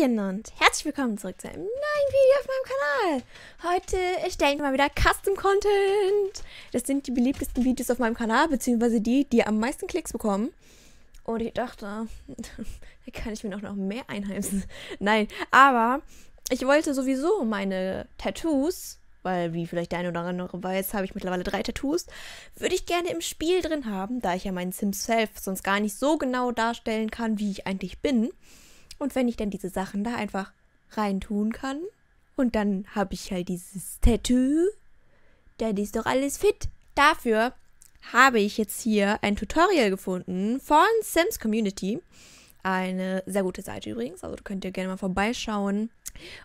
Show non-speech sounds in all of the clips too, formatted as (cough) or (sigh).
Hallöchen und herzlich willkommen zurück zu einem neuen Video auf meinem Kanal. Heute erstellen wir mal wieder Custom Content. Das sind die beliebtesten Videos auf meinem Kanal, beziehungsweise die, die am meisten Klicks bekommen. Und ich dachte, da (laughs) kann ich mir noch, noch mehr einheimsen. (laughs) Nein, aber ich wollte sowieso meine Tattoos, weil wie vielleicht der eine oder andere weiß, habe ich mittlerweile drei Tattoos, würde ich gerne im Spiel drin haben, da ich ja meinen Sims Self sonst gar nicht so genau darstellen kann, wie ich eigentlich bin. Und wenn ich dann diese Sachen da einfach reintun kann und dann habe ich halt dieses Tattoo, dann ist doch alles fit. Dafür habe ich jetzt hier ein Tutorial gefunden von Sims Community. Eine sehr gute Seite übrigens, also könnt ihr gerne mal vorbeischauen.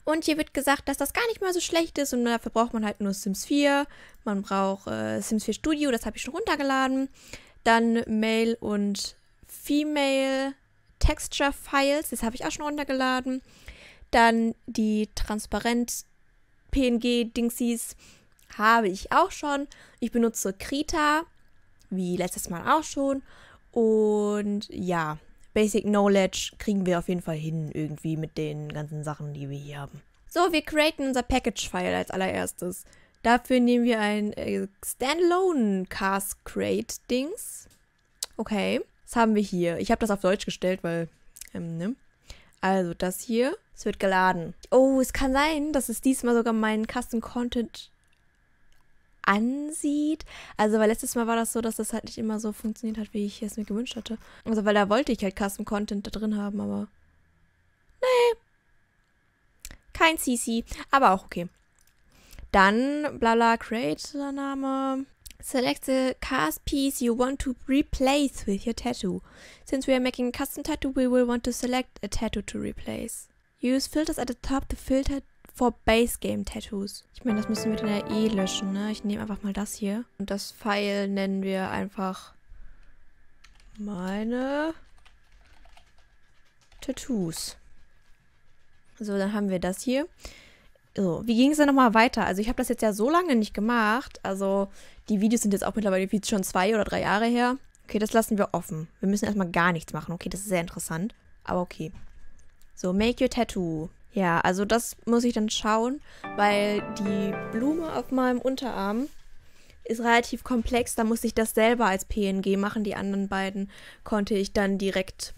Und hier wird gesagt, dass das gar nicht mal so schlecht ist und dafür braucht man halt nur Sims 4. Man braucht äh, Sims 4 Studio, das habe ich schon runtergeladen. Dann Male und Female Texture Files, das habe ich auch schon runtergeladen. Dann die Transparent PNG Dingsies habe ich auch schon. Ich benutze Krita, wie letztes Mal auch schon. Und ja, Basic Knowledge kriegen wir auf jeden Fall hin irgendwie mit den ganzen Sachen, die wir hier haben. So, wir createn unser Package-File als allererstes. Dafür nehmen wir ein äh, Standalone Cast Create Dings. Okay. Was haben wir hier? Ich habe das auf Deutsch gestellt, weil, ähm, ne? Also, das hier, es wird geladen. Oh, es kann sein, dass es diesmal sogar meinen Custom Content ansieht. Also, weil letztes Mal war das so, dass das halt nicht immer so funktioniert hat, wie ich es mir gewünscht hatte. Also, weil da wollte ich halt Custom Content da drin haben, aber. Nee. Kein CC, aber auch okay. Dann, blala, Creator-Name. Select the cast piece you want to replace with your tattoo. Since we are making a custom tattoo, we will want to select a tattoo to replace. Use filters at the top to filter for Base Game Tattoos. Ich meine, das müssen wir dann ja eh löschen, ne? Ich nehme einfach mal das hier. Und das Pfeil nennen wir einfach meine Tattoos. So, dann haben wir das hier. So, wie ging es denn nochmal weiter? Also ich habe das jetzt ja so lange nicht gemacht. Also die Videos sind jetzt auch mittlerweile schon zwei oder drei Jahre her. Okay, das lassen wir offen. Wir müssen erstmal gar nichts machen. Okay, das ist sehr interessant. Aber okay. So, make your tattoo. Ja, also das muss ich dann schauen, weil die Blume auf meinem Unterarm ist relativ komplex. Da musste ich das selber als PNG machen. Die anderen beiden konnte ich dann direkt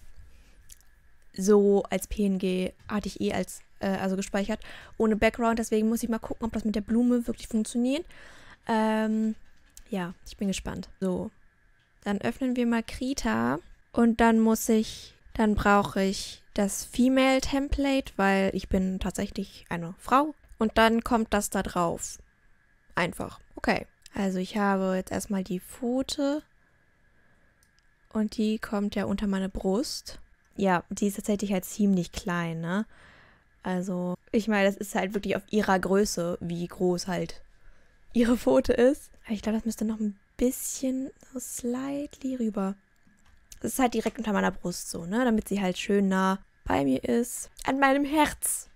so als PNG, hatte ich eh als, äh, also gespeichert, ohne Background. Deswegen muss ich mal gucken, ob das mit der Blume wirklich funktioniert. Ähm, ja, ich bin gespannt. So, dann öffnen wir mal Krita und dann muss ich, dann brauche ich das Female Template, weil ich bin tatsächlich eine Frau. Und dann kommt das da drauf. Einfach. Okay. Also ich habe jetzt erstmal die Pfote. Und die kommt ja unter meine Brust. Ja, die ist tatsächlich halt ziemlich klein, ne? Also, ich meine, das ist halt wirklich auf ihrer Größe, wie groß halt ihre Pfote ist. ich glaube, das müsste noch ein bisschen so slightly rüber. Das ist halt direkt unter meiner Brust so, ne? Damit sie halt schön nah bei mir ist. An meinem Herz.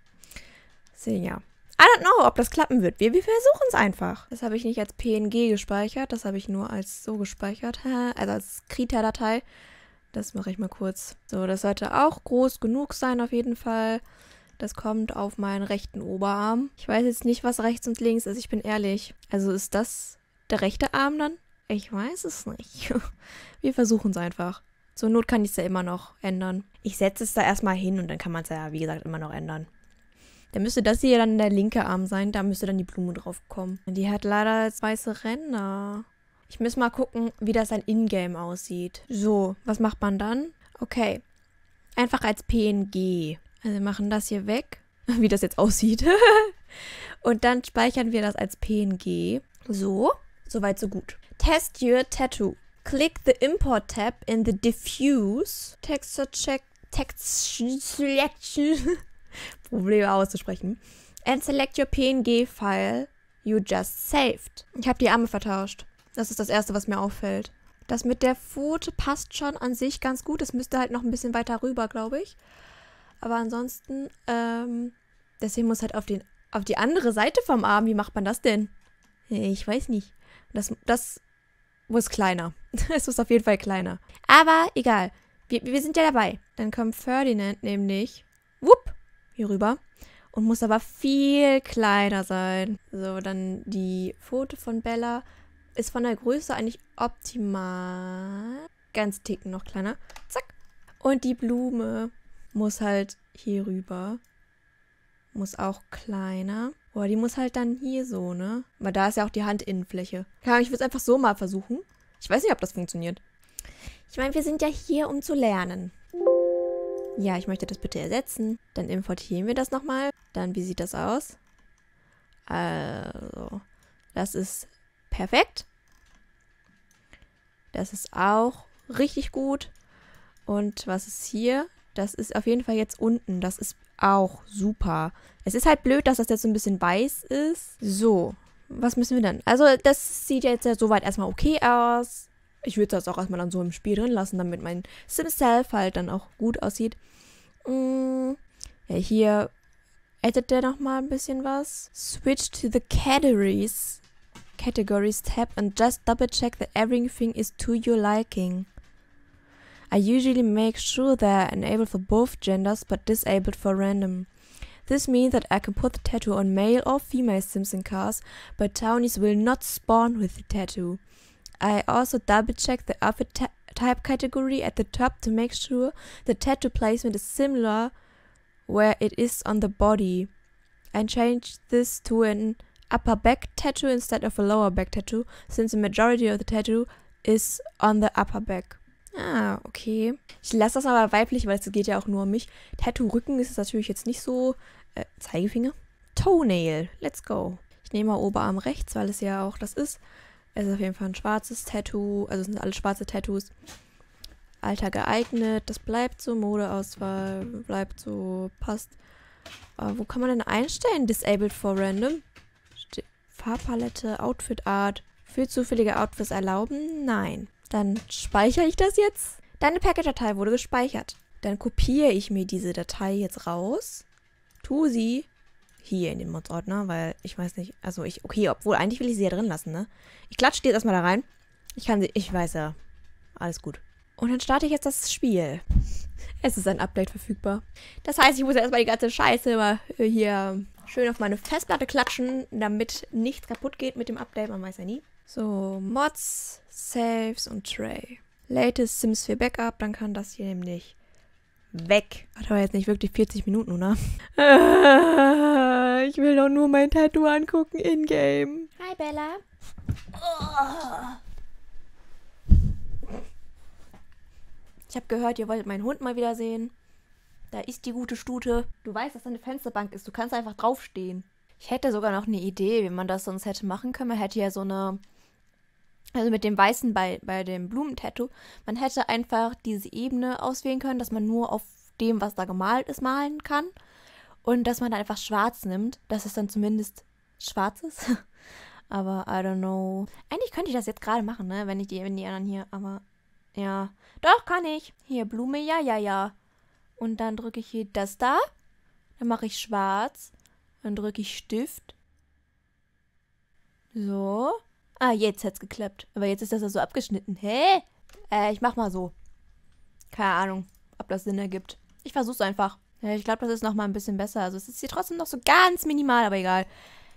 Deswegen ja. I don't know, ob das klappen wird. Wir, wir versuchen es einfach. Das habe ich nicht als PNG gespeichert. Das habe ich nur als so gespeichert. (laughs) Also als Krita-Datei. Das mache ich mal kurz. So, das sollte auch groß genug sein auf jeden Fall. Das kommt auf meinen rechten Oberarm. Ich weiß jetzt nicht, was rechts und links ist, ich bin ehrlich. Also ist das der rechte Arm dann? Ich weiß es nicht. (laughs) Wir versuchen es einfach. Zur Not kann ich es ja immer noch ändern. Ich setze es da erstmal hin und dann kann man es ja, wie gesagt, immer noch ändern. Dann müsste das hier dann der linke Arm sein. Da müsste dann die Blume drauf kommen. Die hat leider jetzt weiße Ränder. Ich muss mal gucken, wie das dann in-game aussieht. So, was macht man dann? Okay. Einfach als PNG. Also wir machen das hier weg, (laughs) wie das jetzt aussieht. (laughs) und dann speichern wir das als PNG. So, soweit so gut. Test your tattoo. Click the Import tab in the Diffuse Texture Check Text Selection (laughs) Probleme auszusprechen and select your PNG file you just saved. Ich habe die Arme vertauscht. Das ist das erste, was mir auffällt. Das mit der Pfote passt schon an sich ganz gut. Es müsste halt noch ein bisschen weiter rüber, glaube ich. Aber ansonsten, ähm, deswegen muss halt auf, den, auf die andere Seite vom Arm. Wie macht man das denn? Äh, ich weiß nicht. Das, das muss kleiner. (laughs) Es muss auf jeden Fall kleiner. Aber egal. Wir, wir sind ja dabei. Dann kommt Ferdinand nämlich, Wupp. hier rüber. Und muss aber viel kleiner sein. So, dann die Pfote von Bella ist von der Größe eigentlich optimal. Ganz ticken noch kleiner. Zack. Und die Blume muss halt hier rüber. Muss auch kleiner. Boah, die muss halt dann hier so, ne? Weil da ist ja auch die Handinnenfläche. Ich würde es einfach so mal versuchen. Ich weiß nicht, ob das funktioniert. Ich meine, wir sind ja hier, um zu lernen. Ja, ich möchte das bitte ersetzen. Dann importieren wir das nochmal. Dann, wie sieht das aus? Also, das ist perfekt. Das ist auch richtig gut. Und was ist hier? Das ist auf jeden Fall jetzt unten. Das ist auch super. Es ist halt blöd, dass das jetzt so ein bisschen weiß ist. So, was müssen wir dann? Also das sieht jetzt ja soweit erstmal okay aus. Ich würde das auch erstmal dann so im Spiel drin lassen, damit mein Sim-Self halt dann auch gut aussieht. Mm, ja, hier addet der nochmal ein bisschen was. Switch to the categories. Categories tab and just double check that everything is to your liking. I usually make sure they are enabled for both genders but disabled for random. This means that I can put the tattoo on male or female Sims in cars, but townies will not spawn with the tattoo. I also double check the outfit type category at the top to make sure the tattoo placement is similar where it is on the body. And change this to an upper back tattoo instead of a lower back tattoo since the majority of the tattoo is on the upper back. Ah, okay. Ich lasse das aber weiblich, weil es geht ja auch nur um mich. Tattoo-Rücken ist es natürlich jetzt nicht so. Äh, Zeigefinger? Toenail. Let's go. Ich nehme mal Oberarm rechts, weil es ja auch das ist. Es ist auf jeden Fall ein schwarzes Tattoo. Also sind alle schwarze Tattoos. Alter geeignet. Das bleibt so. Modeauswahl bleibt so. Passt. Aber ah, wo kann man denn einstellen? Disabled for random. Farbpalette, Outfit Art. Für zufällige Outfits erlauben? Nein. Dann speichere ich das jetzt. Deine Package-Datei wurde gespeichert. Dann kopiere ich mir diese Datei jetzt raus. Tue sie hier in den Mods-Ordner, weil ich weiß nicht. Also ich, okay, obwohl eigentlich will ich sie ja drin lassen, ne? Ich klatsche die jetzt erstmal da rein. Ich kann sie, ich weiß ja. Alles gut. Und dann starte ich jetzt das Spiel. Es ist ein Update verfügbar. Das heißt, ich muss erstmal die ganze Scheiße mal hier schön auf meine Festplatte klatschen, damit nichts kaputt geht mit dem Update. Man weiß ja nie. So, Mods, Saves und Tray. Latest Sims 4 Backup, dann kann das hier nämlich weg. Hat aber jetzt nicht wirklich 40 Minuten, oder? (laughs) ich will doch nur mein Tattoo angucken in-game. Hi, Bella. Ich habe gehört, ihr wolltet meinen Hund mal wiedersehen. Da ist die gute Stute. Du weißt, dass da eine Fensterbank ist. Du kannst einfach draufstehen. Ich hätte sogar noch eine Idee, wie man das sonst hätte machen können. Man hätte ja so eine also mit dem Weißen bei, bei dem Blumentattoo, man hätte einfach diese Ebene auswählen können, dass man nur auf dem, was da gemalt ist, malen kann. Und dass man da einfach schwarz nimmt, dass es dann zumindest schwarz ist. (laughs) aber I don't know. Eigentlich könnte ich das jetzt gerade machen, ne? Wenn ich die, wenn die anderen hier, aber ja. Doch, kann ich. Hier, Blume, ja, ja, ja. Und dann drücke ich hier das da. Dann mache ich schwarz. Dann drücke ich Stift. So. Ah, jetzt hat's geklappt. Aber jetzt ist das ja so abgeschnitten. Hä? Äh, ich mach mal so. Keine Ahnung, ob das Sinn ergibt. Ich versuch's einfach. Äh, ich glaube, das ist nochmal ein bisschen besser. Also es ist hier trotzdem noch so ganz minimal, aber egal.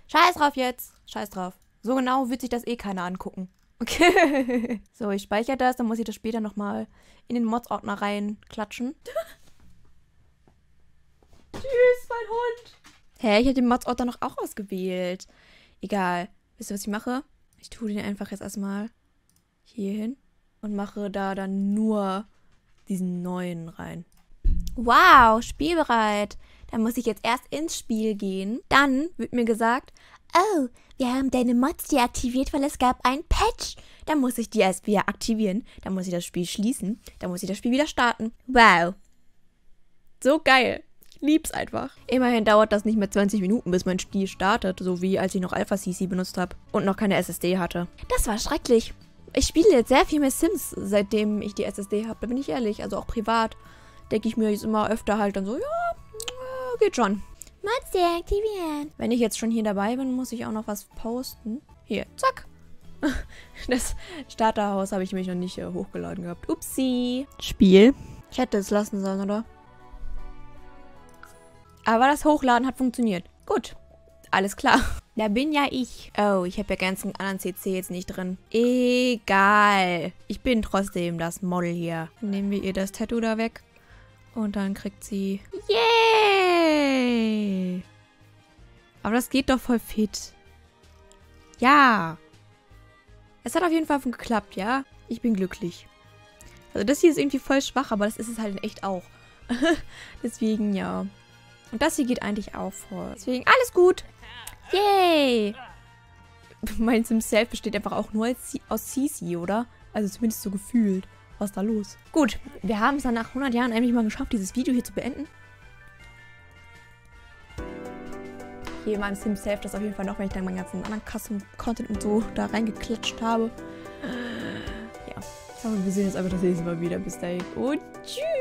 Scheiß drauf jetzt. Scheiß drauf. So genau wird sich das eh keiner angucken. Okay. (laughs) so, ich speichere das, dann muss ich das später nochmal in den Mods-Ordner rein klatschen. Tschüss, mein Hund. Hä, ich habe den Mods-Ordner noch auch ausgewählt. Egal. Wisst ihr, was ich mache? Ich tue den einfach jetzt erstmal hier hin und mache da dann nur diesen neuen rein. Wow, spielbereit. Dann muss ich jetzt erst ins Spiel gehen. Dann wird mir gesagt, oh, wir haben deine Mods deaktiviert, weil es gab ein Patch. Dann muss ich die erst wieder aktivieren. Dann muss ich das Spiel schließen. Dann muss ich das Spiel wieder starten. Wow. So geil lieb's einfach. Immerhin dauert das nicht mehr 20 Minuten, bis mein Spiel startet, so wie als ich noch Alpha CC benutzt habe und noch keine SSD hatte. Das war schrecklich. Ich spiele jetzt sehr viel mehr Sims, seitdem ich die SSD habe, bin ich ehrlich. Also auch privat denke ich mir jetzt immer öfter halt dann so, ja, äh, geht schon. Matze aktivieren. Wenn ich jetzt schon hier dabei bin, muss ich auch noch was posten. Hier, zack. (laughs) Das Starterhaus habe ich mich noch nicht äh, hochgeladen gehabt. Upsi. Spiel. Ich hätte es lassen sollen, oder? Aber das Hochladen hat funktioniert. Gut. Alles klar. (laughs) Da bin ja ich. Oh, ich habe ja ganz einen anderen CC jetzt nicht drin. Egal. Ich bin trotzdem das Model hier. Nehmen wir ihr das Tattoo da weg. Und dann kriegt sie... Yay! Aber das geht doch voll fit. Ja. Es hat auf jeden Fall geklappt, ja? Ich bin glücklich. Also das hier ist irgendwie voll schwach, aber das ist es halt in echt auch. (laughs) Deswegen, ja. Und das hier geht eigentlich auch voll. Deswegen alles gut. Yay! (laughs) Mein Sims Self besteht einfach auch nur aus Sisi, oder? Also zumindest so gefühlt. Was ist da los? Gut, wir haben es dann nach 100 Jahren endlich mal geschafft, dieses Video hier zu beenden. Hier in meinem Sims Self das auf jeden Fall noch, wenn ich dann meinen ganzen anderen Custom-Content und so da reingeklatscht habe. Ja. Aber wir sehen uns einfach das nächste Mal wieder. Bis dahin und tschüss!